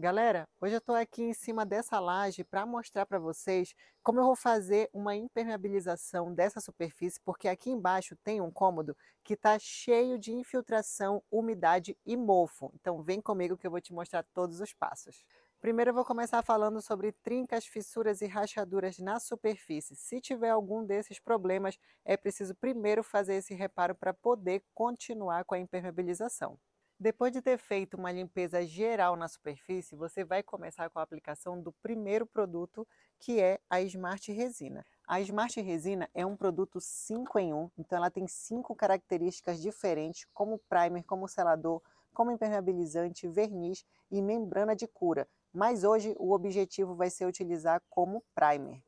Galera, hoje eu estou aqui em cima dessa laje para mostrar para vocês como eu vou fazer uma impermeabilização dessa superfície, porque aqui embaixo tem um cômodo que está cheio de infiltração, umidade e mofo. Então vem comigo que eu vou te mostrar todos os passos. Primeiro eu vou começar falando sobre trincas, fissuras e rachaduras na superfície. Se tiver algum desses problemas, é preciso primeiro fazer esse reparo para poder continuar com a impermeabilização. Depois de ter feito uma limpeza geral na superfície, você vai começar com a aplicação do primeiro produto, que é a Smart Resina. A Smart Resina é um produto 5 em 1, então ela tem cinco características diferentes, como primer, como selador, como impermeabilizante, verniz e membrana de cura. Mas hoje o objetivo vai ser utilizar como primer.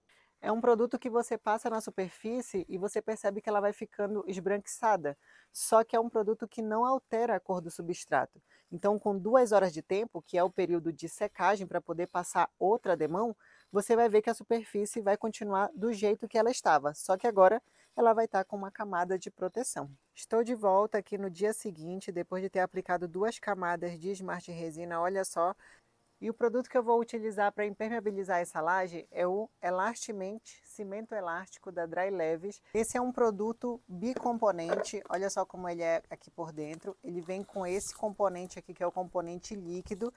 É um produto que você passa na superfície e você percebe que ela vai ficando esbranquiçada, só que é um produto que não altera a cor do substrato. Então, com duas horas de tempo, que é o período de secagem para poder passar outra demão, você vai ver que a superfície vai continuar do jeito que ela estava, só que agora ela vai estar tá com uma camada de proteção. Estou de volta aqui no dia seguinte, depois de ter aplicado duas camadas de smart resina, olha só e o produto que eu vou utilizar para impermeabilizar essa laje é o Elastiment cimento elástico da Dry Leves. Esse é um produto bicomponente, olha só como ele é aqui por dentro. Ele vem com esse componente aqui, que é o componente líquido.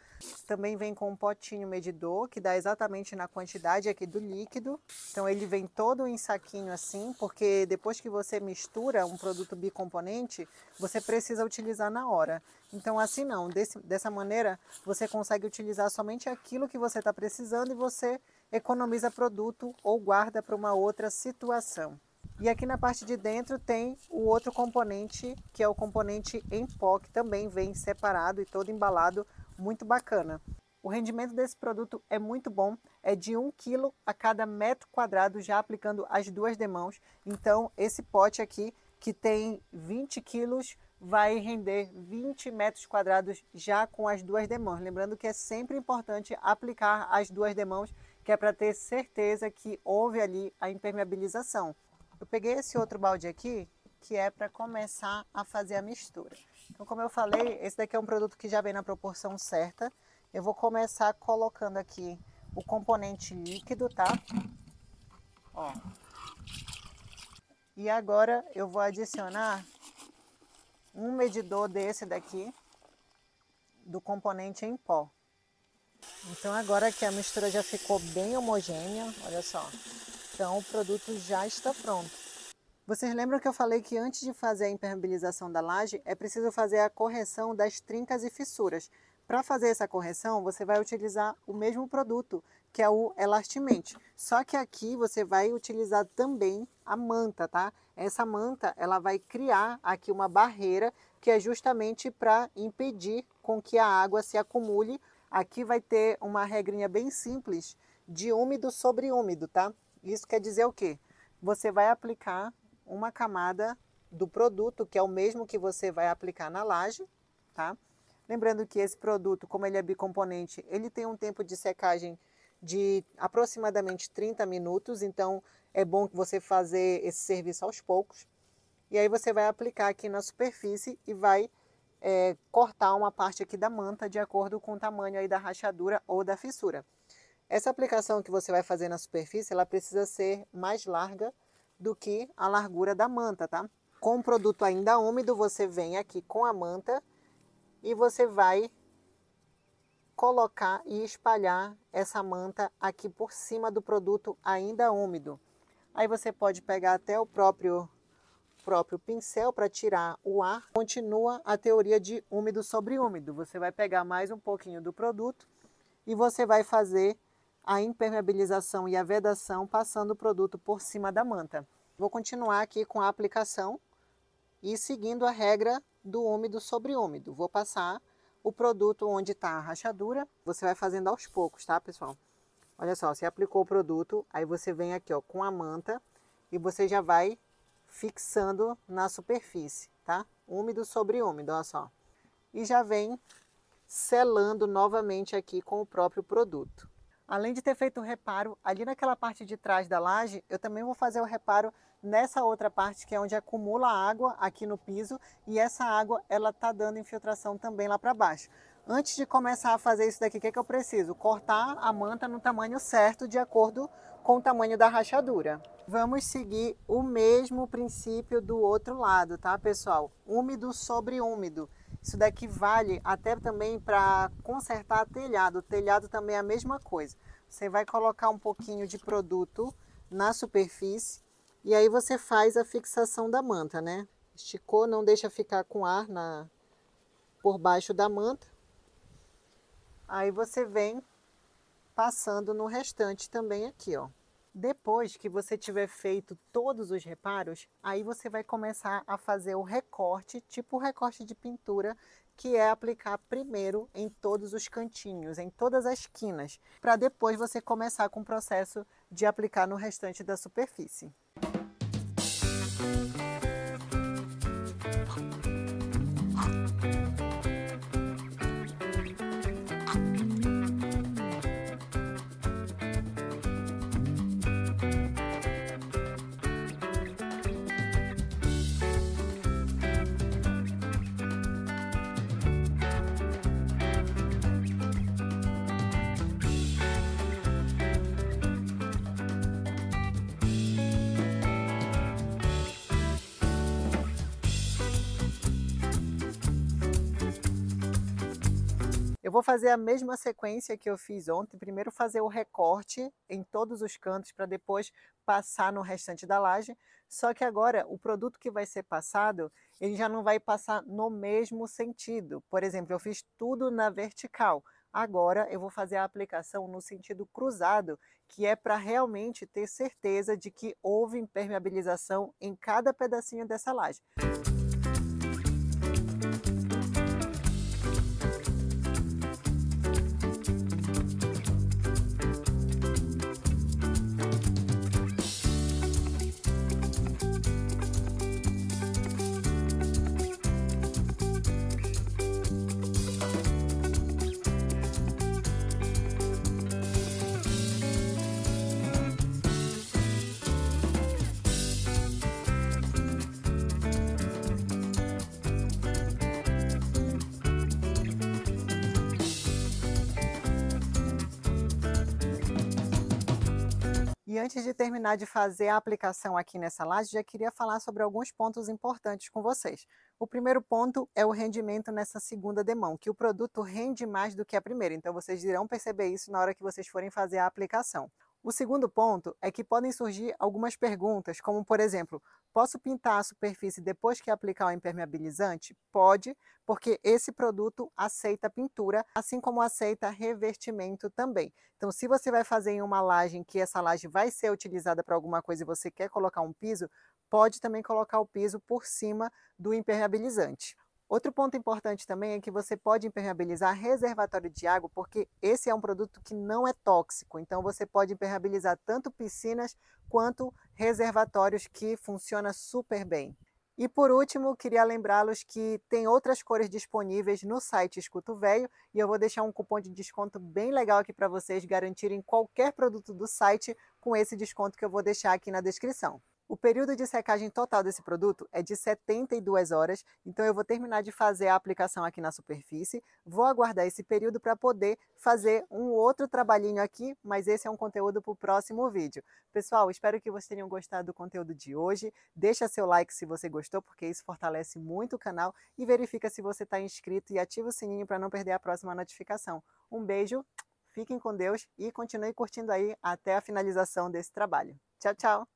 Também vem com um potinho medidor, que dá exatamente na quantidade aqui do líquido. Então ele vem todo em saquinho assim, porque depois que você mistura um produto bicomponente, você precisa utilizar na hora. Então assim não, Desse, dessa maneira você consegue utilizar somente aquilo que você está precisando e você economiza produto ou guarda para uma outra situação. E aqui na parte de dentro tem o outro componente, que é o componente em pó, que também vem separado e todo embalado, muito bacana. O rendimento desse produto é muito bom, é de 1 kg a cada metro quadrado, já aplicando as duas demãos. Então, esse pote aqui, que tem 20 quilos, vai render 20 metros quadrados já com as duas demãos. Lembrando que é sempre importante aplicar as duas demãos que é para ter certeza que houve ali a impermeabilização. Eu peguei esse outro balde aqui, que é para começar a fazer a mistura. Então, como eu falei, esse daqui é um produto que já vem na proporção certa. Eu vou começar colocando aqui o componente líquido, tá? Ó. E agora eu vou adicionar um medidor desse daqui, do componente em pó. Então agora que a mistura já ficou bem homogênea, olha só. Então o produto já está pronto. Vocês lembram que eu falei que antes de fazer a impermeabilização da laje, é preciso fazer a correção das trincas e fissuras. Para fazer essa correção, você vai utilizar o mesmo produto, que é o Elastiment. Só que aqui você vai utilizar também a manta, tá? Essa manta, ela vai criar aqui uma barreira, que é justamente para impedir com que a água se acumule Aqui vai ter uma regrinha bem simples de úmido sobre úmido, tá? Isso quer dizer o quê? Você vai aplicar uma camada do produto, que é o mesmo que você vai aplicar na laje, tá? Lembrando que esse produto, como ele é bicomponente, ele tem um tempo de secagem de aproximadamente 30 minutos, então é bom você fazer esse serviço aos poucos. E aí você vai aplicar aqui na superfície e vai é, cortar uma parte aqui da manta de acordo com o tamanho aí da rachadura ou da fissura. Essa aplicação que você vai fazer na superfície, ela precisa ser mais larga do que a largura da manta, tá? Com o produto ainda úmido, você vem aqui com a manta e você vai colocar e espalhar essa manta aqui por cima do produto ainda úmido. Aí você pode pegar até o próprio próprio pincel para tirar o ar, continua a teoria de úmido sobre úmido. Você vai pegar mais um pouquinho do produto e você vai fazer a impermeabilização e a vedação passando o produto por cima da manta. Vou continuar aqui com a aplicação e seguindo a regra do úmido sobre úmido. Vou passar o produto onde está a rachadura, você vai fazendo aos poucos, tá pessoal? Olha só, você aplicou o produto, aí você vem aqui ó, com a manta e você já vai fixando na superfície, tá? Úmido sobre úmido, olha só. E já vem selando novamente aqui com o próprio produto. Além de ter feito o reparo ali naquela parte de trás da laje, eu também vou fazer o reparo nessa outra parte que é onde acumula água aqui no piso e essa água ela tá dando infiltração também lá para baixo. Antes de começar a fazer isso daqui, o que, é que eu preciso? Cortar a manta no tamanho certo de acordo com o tamanho da rachadura vamos seguir o mesmo princípio do outro lado, tá, pessoal? Úmido sobre úmido. Isso daqui vale até também para consertar telhado. O telhado também é a mesma coisa. Você vai colocar um pouquinho de produto na superfície e aí você faz a fixação da manta, né? Esticou, não deixa ficar com ar na por baixo da manta. Aí você vem passando no restante também aqui, ó. Depois que você tiver feito todos os reparos, aí você vai começar a fazer o recorte, tipo o recorte de pintura, que é aplicar primeiro em todos os cantinhos, em todas as quinas, para depois você começar com o processo de aplicar no restante da superfície. Eu vou fazer a mesma sequência que eu fiz ontem, primeiro fazer o recorte em todos os cantos para depois passar no restante da laje, só que agora o produto que vai ser passado, ele já não vai passar no mesmo sentido. Por exemplo, eu fiz tudo na vertical, agora eu vou fazer a aplicação no sentido cruzado, que é para realmente ter certeza de que houve impermeabilização em cada pedacinho dessa laje. E antes de terminar de fazer a aplicação aqui nessa laje, já queria falar sobre alguns pontos importantes com vocês. O primeiro ponto é o rendimento nessa segunda demão, que o produto rende mais do que a primeira, então vocês irão perceber isso na hora que vocês forem fazer a aplicação. O segundo ponto é que podem surgir algumas perguntas, como por exemplo, Posso pintar a superfície depois que aplicar o impermeabilizante? Pode, porque esse produto aceita pintura, assim como aceita revestimento também. Então, se você vai fazer em uma laje que essa laje vai ser utilizada para alguma coisa e você quer colocar um piso, pode também colocar o piso por cima do impermeabilizante. Outro ponto importante também é que você pode impermeabilizar reservatório de água, porque esse é um produto que não é tóxico. Então você pode impermeabilizar tanto piscinas quanto reservatórios que funciona super bem. E por último, queria lembrá-los que tem outras cores disponíveis no site Escuto Velho e eu vou deixar um cupom de desconto bem legal aqui para vocês garantirem qualquer produto do site com esse desconto que eu vou deixar aqui na descrição. O período de secagem total desse produto é de 72 horas, então eu vou terminar de fazer a aplicação aqui na superfície, vou aguardar esse período para poder fazer um outro trabalhinho aqui, mas esse é um conteúdo para o próximo vídeo. Pessoal, espero que vocês tenham gostado do conteúdo de hoje, deixa seu like se você gostou, porque isso fortalece muito o canal e verifica se você está inscrito e ativa o sininho para não perder a próxima notificação. Um beijo, fiquem com Deus e continue curtindo aí até a finalização desse trabalho. Tchau, tchau!